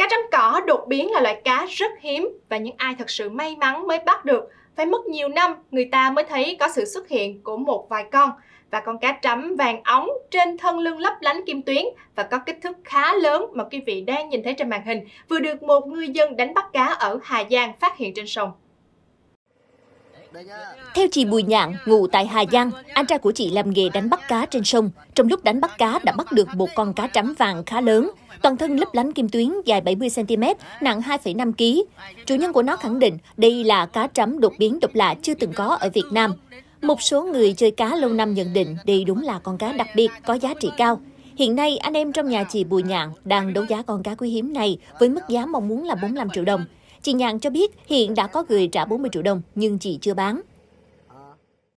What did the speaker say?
Cá trắng cỏ đột biến là loại cá rất hiếm và những ai thật sự may mắn mới bắt được phải mất nhiều năm người ta mới thấy có sự xuất hiện của một vài con và con cá trắm vàng ống trên thân lưng lấp lánh kim tuyến và có kích thước khá lớn mà quý vị đang nhìn thấy trên màn hình vừa được một ngư dân đánh bắt cá ở Hà Giang phát hiện trên sông. Theo chị Bùi Nhạn, ngụ tại Hà Giang, anh trai của chị làm nghề đánh bắt cá trên sông. Trong lúc đánh bắt cá đã bắt được một con cá trắng vàng khá lớn, toàn thân lấp lánh kim tuyến dài 70cm, nặng 2,5 kg. Chủ nhân của nó khẳng định đây là cá trắm đột biến độc lạ chưa từng có ở Việt Nam. Một số người chơi cá lâu năm nhận định đây đúng là con cá đặc biệt có giá trị cao. Hiện nay, anh em trong nhà chị Bùi Nhạn đang đấu giá con cá quý hiếm này với mức giá mong muốn là 45 triệu đồng. Chị Nhàn cho biết hiện đã có người trả 40 triệu đồng nhưng chị chưa bán.